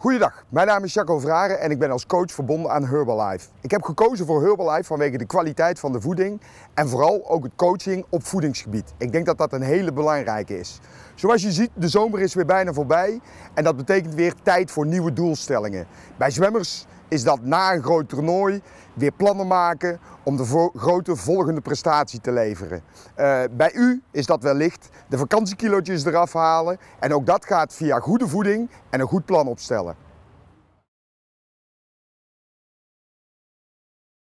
Goedendag, mijn naam is Jacco Vraren en ik ben als coach verbonden aan Herbalife. Ik heb gekozen voor Herbalife vanwege de kwaliteit van de voeding en vooral ook het coaching op voedingsgebied. Ik denk dat dat een hele belangrijke is. Zoals je ziet, de zomer is weer bijna voorbij en dat betekent weer tijd voor nieuwe doelstellingen. Bij zwemmers is dat na een groot toernooi weer plannen maken om de grote volgende prestatie te leveren. Eh, bij u is dat wellicht de vakantiekilootjes eraf halen en ook dat gaat via goede voeding en een goed plan opstellen.